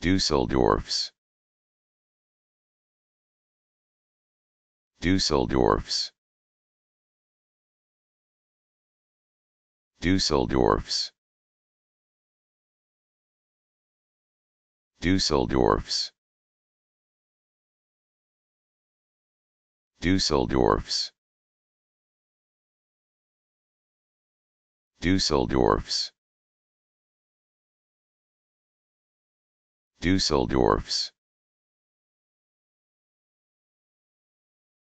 Düsseldorf's Düsseldorf's Düsseldorf's Düsseldorf's Düsseldorf's Düsseldorf's Dusseldorf's